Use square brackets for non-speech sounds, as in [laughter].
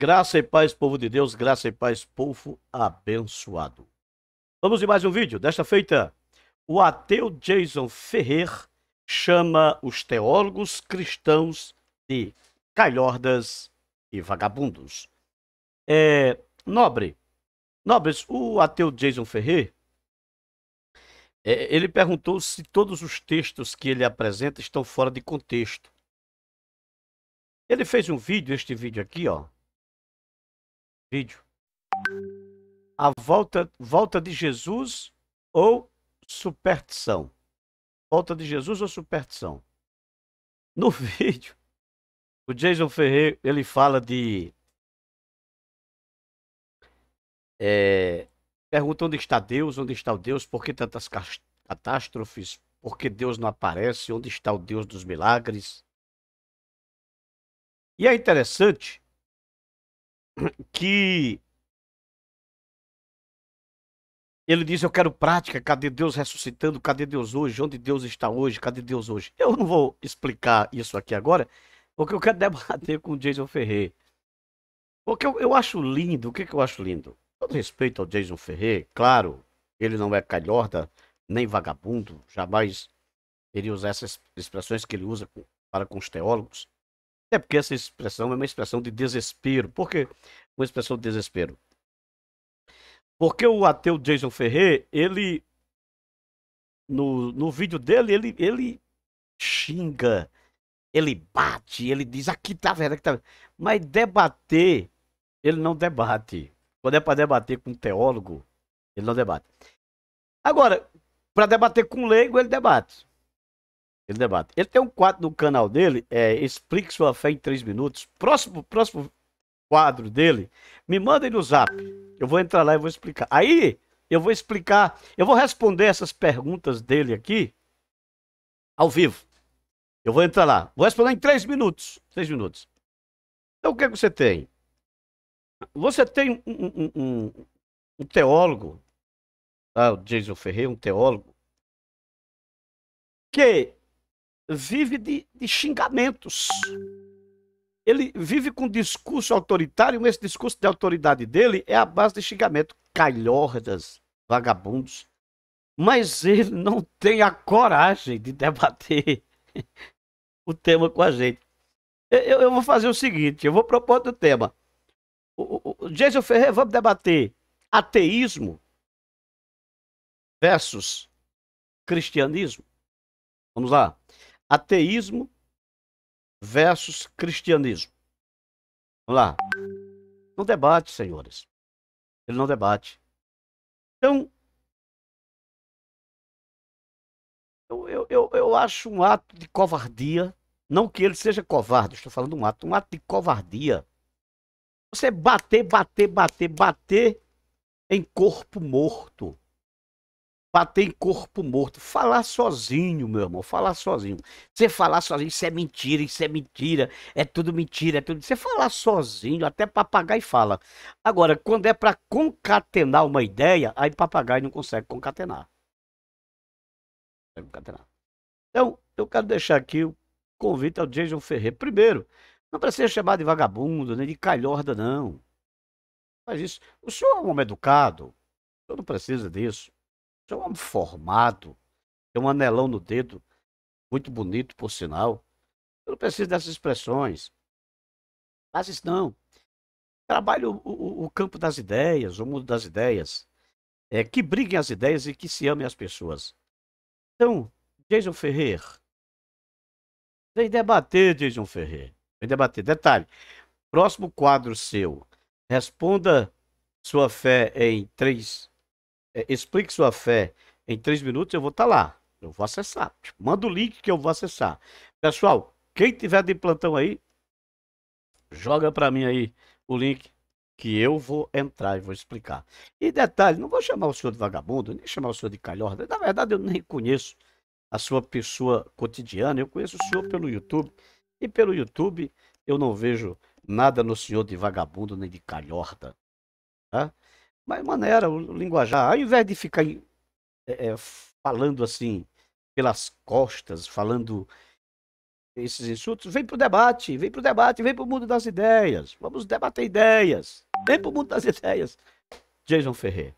Graça e paz, povo de Deus, graça e paz, povo abençoado. Vamos em mais um vídeo. Desta feita, o ateu Jason Ferrer chama os teólogos cristãos de calhordas e vagabundos. É, nobre, nobres, o ateu Jason Ferrer, é, ele perguntou se todos os textos que ele apresenta estão fora de contexto. Ele fez um vídeo, este vídeo aqui, ó, Vídeo. A volta, volta de Jesus ou superstição? Volta de Jesus ou superstição? No [laughs] vídeo, o Jason Ferreira, ele fala de... É, pergunta onde está Deus, onde está o Deus, por que tantas catástrofes, por que Deus não aparece, onde está o Deus dos milagres. E é interessante que ele diz: Eu quero prática. Cadê Deus ressuscitando? Cadê Deus hoje? Onde Deus está hoje? Cadê Deus hoje? Eu não vou explicar isso aqui agora, porque eu quero [laughs] debater com o Jason Ferrer. Porque eu, eu acho lindo. O que, que eu acho lindo? Todo respeito ao Jason Ferrer, claro, ele não é calhorda nem vagabundo, jamais iria usar essas expressões que ele usa para com os teólogos. É porque essa expressão é uma expressão de desespero. Por quê? Uma expressão de desespero. Porque o ateu Jason Ferrer, ele. No, no vídeo dele, ele, ele xinga, ele bate, ele diz aqui tá vendo, aqui tá vendo. Mas debater, ele não debate. Quando é para debater com um teólogo, ele não debate. Agora, para debater com um leigo, ele debate. Ele debate. Ele tem um quadro no canal dele, é Explique Sua Fé em 3 Minutos. Próximo, próximo quadro dele, me mandem no zap. Eu vou entrar lá e vou explicar. Aí eu vou explicar, eu vou responder essas perguntas dele aqui ao vivo. Eu vou entrar lá. Vou responder em 3 minutos. 6 minutos. Então o que, é que você tem? Você tem um, um, um, um teólogo, tá? o Jason Ferreira, um teólogo, que vive de, de xingamentos. Ele vive com discurso autoritário, mas esse discurso de autoridade dele é a base de xingamento. Calhordas, vagabundos. Mas ele não tem a coragem de debater [laughs] o tema com a gente. Eu, eu, vou fazer o seguinte: eu vou propor outro tema. O, o, o Jason Ferreira, vamos debater ateísmo versus cristianismo. Vamos lá ateísmo versus cristianismo. Vamos lá. Não debate, senhores. Ele não debate. Então, eu, eu, eu, eu acho um ato de covardia. Não que ele seja covarde, estou falando um ato, um ato de covardia. Você é bater, bater, bater, bater em corpo morto. Tem corpo morto. Falar sozinho, meu amor, falar sozinho. Você falar sozinho, isso é mentira, isso é mentira, é tudo mentira, é tudo. Você falar sozinho, até papagaio fala. Agora, quando é para concatenar uma ideia, aí papagaio não consegue concatenar. Não consegue concatenar. Então, eu quero deixar aqui o convite ao Jason Ferreira. Primeiro, não precisa chamar de vagabundo, nem de calhorda, não. Faz isso. O senhor é um homem educado. O senhor não precisa disso é um homem formado, tem um anelão no dedo, muito bonito, por sinal. Eu não preciso dessas expressões. Mas isso não. Trabalho o, o, o campo das ideias, o mundo das ideias. É, que briguem as ideias e que se amem as pessoas. Então, Jason Ferrer, vem debater, Jason Ferrer. Vem debater. Detalhe, próximo quadro seu, responda sua fé em três é, explique sua fé em três minutos, eu vou estar tá lá. Eu vou acessar. Manda o link que eu vou acessar. Pessoal, quem tiver de plantão aí, joga para mim aí o link que eu vou entrar e vou explicar. E detalhe, não vou chamar o senhor de vagabundo, nem chamar o senhor de calhorda. Na verdade, eu nem conheço a sua pessoa cotidiana. Eu conheço o senhor pelo YouTube. E pelo YouTube, eu não vejo nada no senhor de vagabundo nem de calhorda. Tá? Mas maneira o linguajar. Ao invés de ficar é, é, falando assim pelas costas, falando esses insultos, vem para o debate, vem para o debate, vem para o mundo das ideias. Vamos debater ideias. Vem para o mundo das [laughs] ideias. Jason Ferreira.